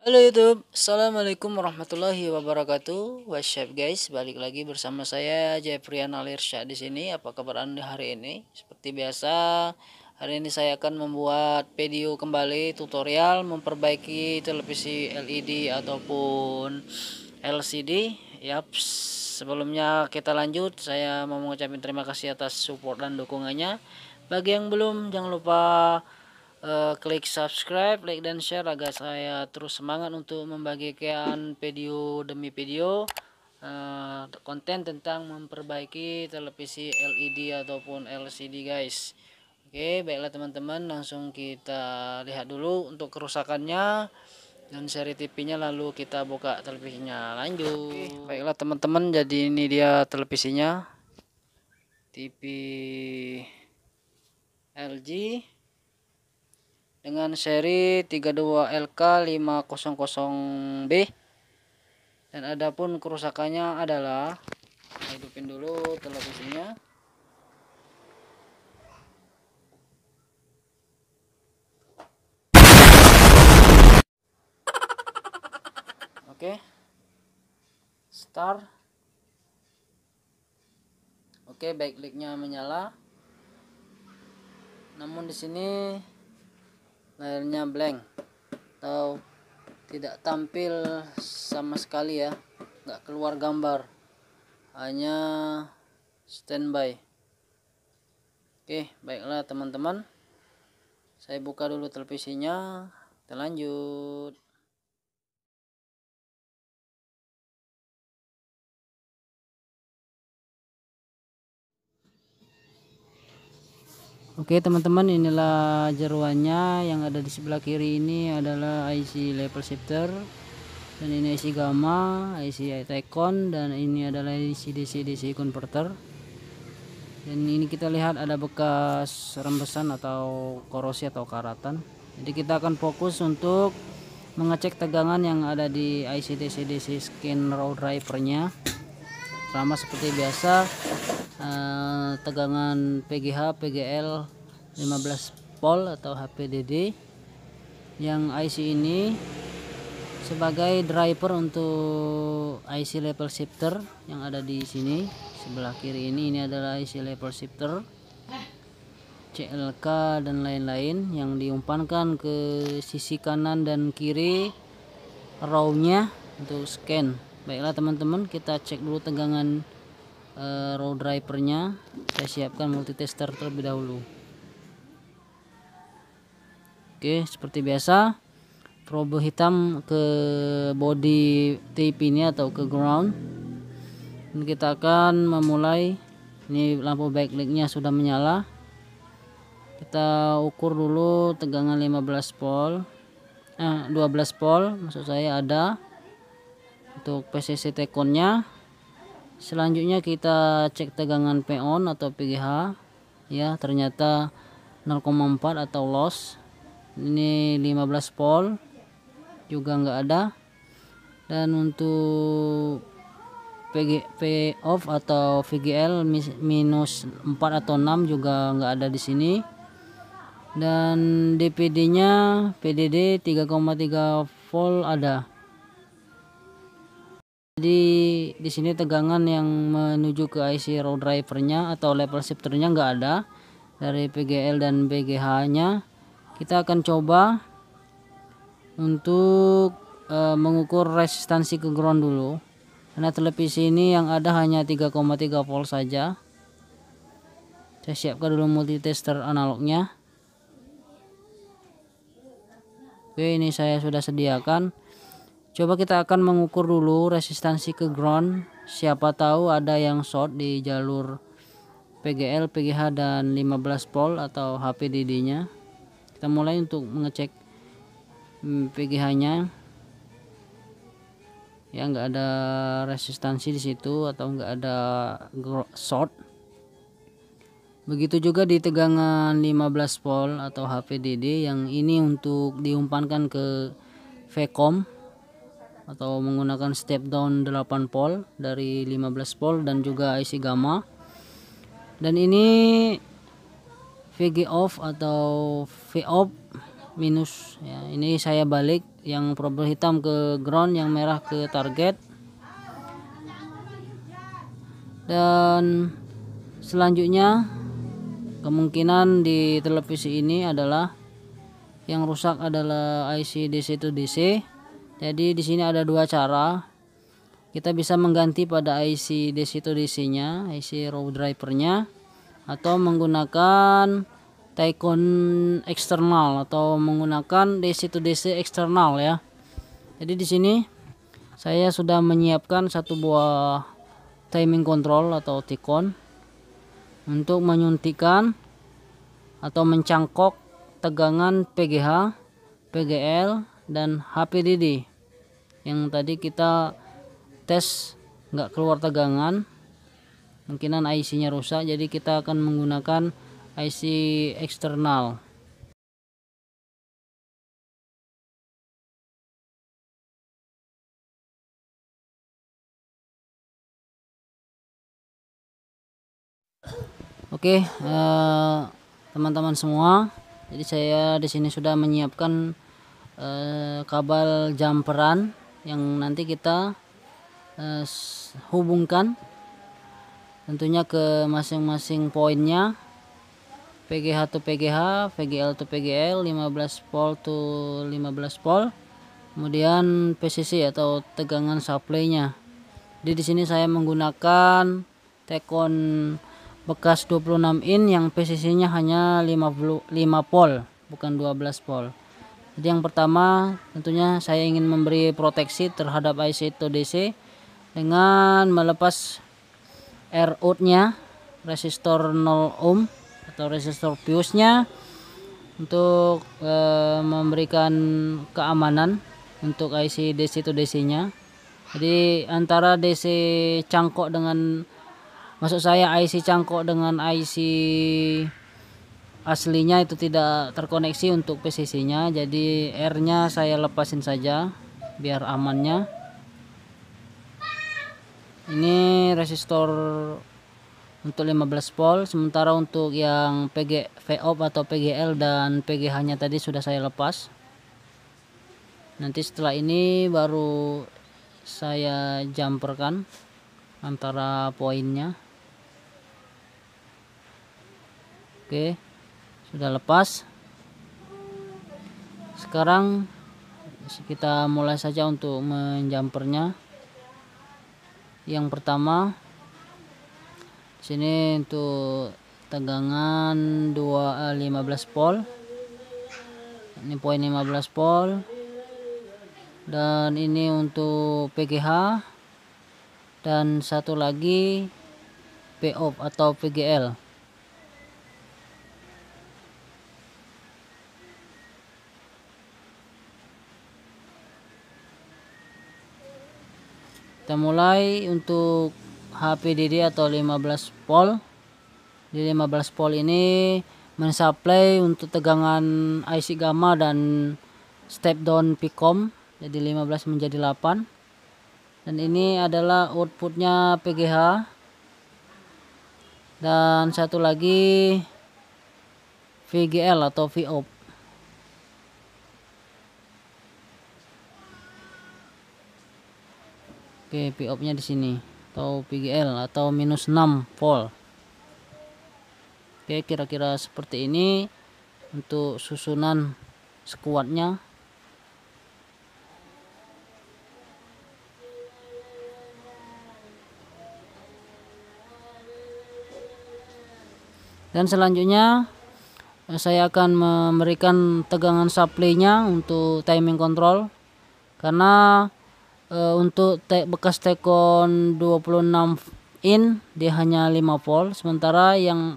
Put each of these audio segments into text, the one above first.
Halo YouTube, Assalamualaikum warahmatullahi wabarakatuh. What's up guys, balik lagi bersama saya Jeffrian Alirsyah di sini. Apa kabar anda hari ini? Seperti biasa, hari ini saya akan membuat video kembali tutorial memperbaiki televisi LED ataupun LCD. Yaps, sebelumnya kita lanjut, saya mau mengucapkan terima kasih atas support dan dukungannya. Bagi yang belum, jangan lupa uh, klik subscribe, like dan share agar saya terus semangat untuk membagikan video demi video uh, konten tentang memperbaiki televisi LED ataupun LCD guys. Oke, okay, baiklah teman-teman, langsung kita lihat dulu untuk kerusakannya dan seri TV-nya lalu kita buka televisinya. Lanjut. okay, baiklah teman-teman, jadi ini dia televisinya. TV LG dengan seri 32LK500B dan adapun kerusakannya adalah hidupin dulu televisinya oke okay. start oke okay, backlightnya menyala namun di sini layarnya blank atau tidak tampil sama sekali ya nggak keluar gambar hanya standby oke baiklah teman-teman saya buka dulu televisinya kita lanjut Oke teman-teman inilah jeruannya yang ada di sebelah kiri ini adalah IC level shifter dan ini IC gamma, IC Tecon dan ini adalah IC DC DC converter. Dan ini kita lihat ada bekas rembesan atau korosi atau karatan. Jadi kita akan fokus untuk mengecek tegangan yang ada di IC DC DC skin row drivernya. Sama seperti biasa Eh, tegangan PGH PGL 15 volt atau HPDD yang IC ini sebagai driver untuk IC level shifter yang ada di sini sebelah kiri ini ini adalah IC level shifter CLK dan lain-lain yang diumpankan ke sisi kanan dan kiri row untuk scan baiklah teman-teman kita cek dulu tegangan uh, drivernya saya siapkan multitester terlebih dahulu oke seperti biasa probe hitam ke body tip ini atau ke ground dan kita akan memulai ini lampu backlightnya sudah menyala kita ukur dulu tegangan 15 volt eh, 12 volt maksud saya ada untuk PCC tekonnya selanjutnya kita cek tegangan peon atau PGH ya ternyata 0,4 atau loss ini 15 volt juga nggak ada dan untuk PG, P off atau VGL minus 4 atau 6 juga nggak ada di sini dan DPD nya PDD 3,3 volt ada jadi di sini tegangan yang menuju ke IC road drivernya atau level shifternya nggak ada dari PGL dan BGH-nya. Kita akan coba untuk e, mengukur resistansi ke ground dulu. Karena televisi ini yang ada hanya 3,3 volt saja. Saya siapkan dulu multitester analognya. Oke, ini saya sudah sediakan Coba kita akan mengukur dulu resistansi ke ground. Siapa tahu ada yang short di jalur PGL, PGH dan 15 volt atau HPDD-nya. Kita mulai untuk mengecek hmm, PGH-nya. Ya nggak ada resistansi di situ atau nggak ada short. Begitu juga di tegangan 15 volt atau HPDD yang ini untuk diumpankan ke Vcom atau menggunakan step down 8 volt dari 15 volt dan juga IC gamma dan ini VG off atau V off minus ya ini saya balik yang problem hitam ke ground yang merah ke target dan selanjutnya kemungkinan di televisi ini adalah yang rusak adalah IC DC to DC jadi di sini ada dua cara kita bisa mengganti pada IC dc to dc nya IC row driver nya atau menggunakan Tycoon eksternal atau menggunakan dc to dc eksternal ya jadi di sini saya sudah menyiapkan satu buah timing control atau tikon untuk menyuntikan atau mencangkok tegangan PGH, PGL, dan HPDD yang tadi kita tes nggak keluar tegangan kemungkinan IC nya rusak jadi kita akan menggunakan IC eksternal Oke, okay, eh, teman-teman semua, jadi saya di sini sudah menyiapkan eh, kabel jumperan yang nanti kita eh, hubungkan tentunya ke masing-masing poinnya PGH to PGH, VGL to PGL, 15 volt to 15 volt. Kemudian PCC atau tegangan supply-nya. Jadi di sini saya menggunakan Tekon bekas 26 in yang PCC-nya hanya 50 5 volt, bukan 12 volt jadi yang pertama tentunya saya ingin memberi proteksi terhadap ic to DC dengan melepas air out nya resistor 0 ohm atau resistor fuse nya untuk e, memberikan keamanan untuk IC DC to DC nya jadi antara DC cangkok dengan maksud saya IC cangkok dengan IC aslinya itu tidak terkoneksi untuk PCC nya jadi R nya saya lepasin saja biar amannya ini resistor untuk 15 volt sementara untuk yang PG VOP atau PGL dan PGH nya tadi sudah saya lepas nanti setelah ini baru saya jumperkan antara poinnya oke okay sudah lepas sekarang kita mulai saja untuk menjampernya yang pertama sini untuk tegangan 2 15 eh, pol ini poin 15 volt dan ini untuk PGH dan satu lagi PO atau PGL kita mulai untuk HPDD atau 15 volt di 15 volt ini mensuplai untuk tegangan IC gamma dan step down PCOM jadi 15 menjadi 8 dan ini adalah outputnya PGH dan satu lagi VGL atau VOP Oke, okay, nya di sini atau PGL atau minus 6 volt. Oke, kira-kira seperti ini untuk susunan sekuatnya. Dan selanjutnya eh, saya akan memberikan tegangan supply-nya untuk timing control karena uh, untuk te bekas Tekon 26 in dia hanya 5 volt sementara yang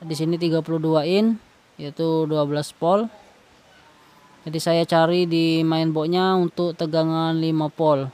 di sini 32 in yaitu 12 volt jadi saya cari di mainboardnya untuk tegangan 5 volt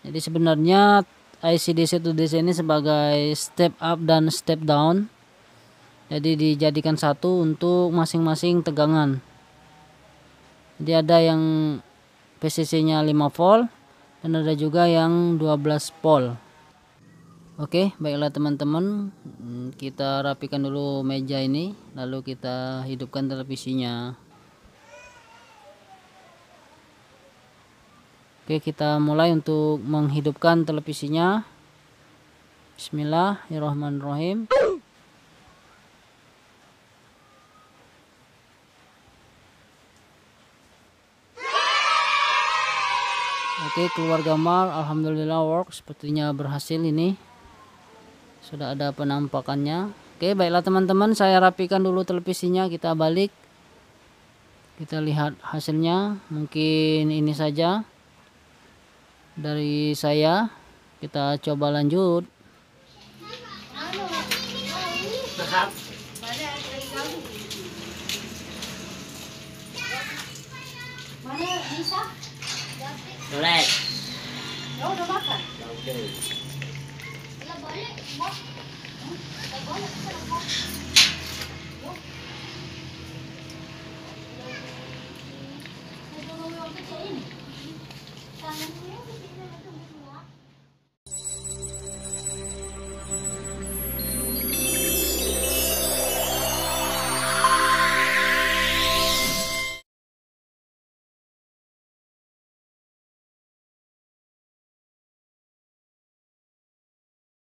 jadi sebenarnya ic dc to DC ini sebagai step up dan step down jadi dijadikan satu untuk masing-masing tegangan jadi ada yang PCC nya 5 volt dan ada juga yang 12 volt Oke baiklah teman-teman hmm, kita rapikan dulu meja ini lalu kita hidupkan televisinya Oke kita mulai untuk menghidupkan televisinya Bismillahirrahmanirrahim Oke keluarga gambar Alhamdulillah work sepertinya berhasil ini sudah ada penampakannya Oke baiklah teman-teman saya rapikan dulu televisinya kita balik kita lihat hasilnya mungkin ini saja dari saya kita coba lanjut Mana bisa? Tulis. Ya udah makan. Ya oke. Kita balik, mak. Kita balik, kita balik. Kita balik, kita balik. Kita balik,